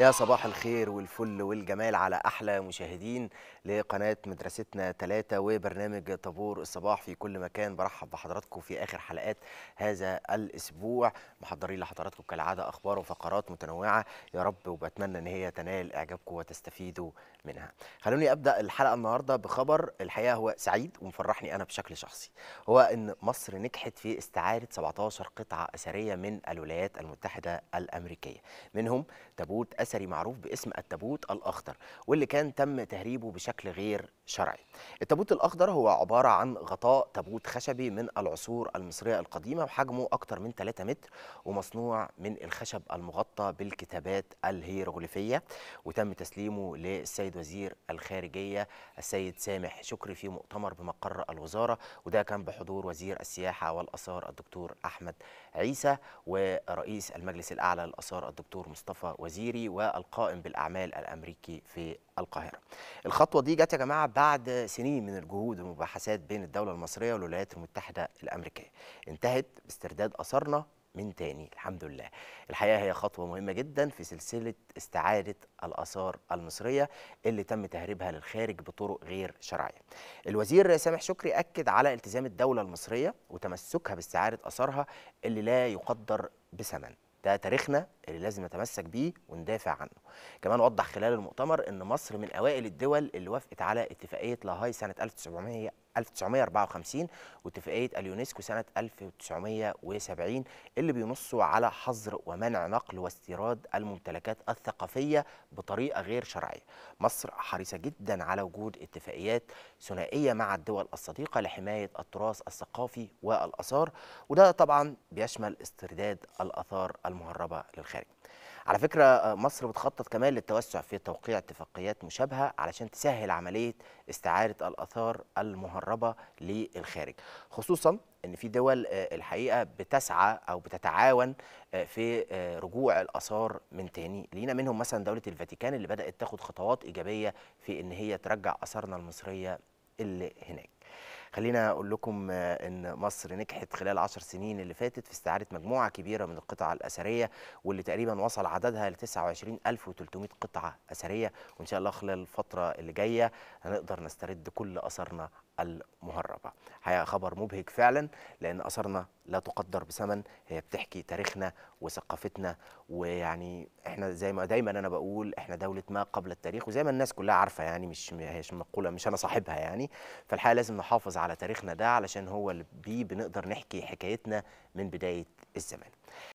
يا صباح الخير والفل والجمال على احلى مشاهدين لقناه مدرستنا ثلاثة وبرنامج طابور الصباح في كل مكان برحب بحضراتكم في اخر حلقات هذا الاسبوع محضرين لحضراتكم كالعاده اخبار وفقرات متنوعه يا رب وبتمنى ان هي تنال اعجابكم وتستفيدوا منها. خلوني ابدا الحلقه النهارده بخبر الحقيقه هو سعيد ومفرحني انا بشكل شخصي هو ان مصر نجحت في استعاره 17 قطعه اثريه من الولايات المتحده الامريكيه منهم تابوت أثري معروف باسم التابوت الأخضر واللي كان تم تهريبه بشكل غير شرعي التابوت الأخضر هو عبارة عن غطاء تابوت خشبي من العصور المصرية القديمة وحجمه أكثر من 3 متر ومصنوع من الخشب المغطى بالكتابات الهيروغليفية وتم تسليمه للسيد وزير الخارجية السيد سامح شكري في مؤتمر بمقر الوزارة وده كان بحضور وزير السياحة والآثار الدكتور أحمد عيسى ورئيس المجلس الأعلى للآثار الدكتور مصطفى وزيري والقائم بالأعمال الأمريكي في القاهرة الخطوة دي جت يا جماعة بعد سنين من الجهود والمباحثات بين الدولة المصرية والولايات المتحدة الأمريكية انتهت باسترداد أثرنا من تاني الحمد لله الحقيقة هي خطوة مهمة جدا في سلسلة استعادة الآثار المصرية اللي تم تهريبها للخارج بطرق غير شرعية الوزير سامح شكري أكد على التزام الدولة المصرية وتمسكها باستعادة أثارها اللي لا يقدر بثمن ده تاريخنا اللي لازم نتمسك بيه وندافع عنه. كمان وضح خلال المؤتمر ان مصر من اوائل الدول اللي وافقت على اتفاقيه لاهاي سنه 1900 1954 واتفاقيه اليونسكو سنه 1970 اللي بينصوا على حظر ومنع نقل واستيراد الممتلكات الثقافيه بطريقه غير شرعيه. مصر حريصه جدا على وجود اتفاقيات ثنائيه مع الدول الصديقه لحمايه التراث الثقافي والاثار وده طبعا بيشمل استرداد الاثار المهربه للخارج. الخارج على فكرة آه، مصر بتخطط كمان للتوسع في توقيع اتفاقيات مشابهة علشان تسهل عملية استعارة الآثار المهربة للخارج خصوصا ان في دول آه، الحقيقه بتسعى او بتتعاون آه، في رجوع الاثار من تاني لينا منهم مثلا دوله الفاتيكان اللي بدات تاخد خطوات ايجابيه في ان هي ترجع اثارنا المصريه اللي هناك خلينا اقول لكم آه، ان مصر نجحت خلال 10 سنين اللي فاتت في استعاده مجموعه كبيره من القطع الاثريه واللي تقريبا وصل عددها ل 29300 قطعه اثريه وان شاء الله خلال الفتره اللي جايه هنقدر نسترد كل اثرنا المهربه. خبر مبهج فعلا لان اثرنا لا تقدر بثمن هي بتحكي تاريخنا وثقافتنا ويعني احنا زي ما دايما انا بقول احنا دوله ما قبل التاريخ وزي ما الناس كلها عارفه يعني مش هيش مقوله مش انا صاحبها يعني فالحقيقه لازم نحافظ على تاريخنا ده علشان هو اللي بيه بنقدر نحكي حكايتنا من بدايه الزمان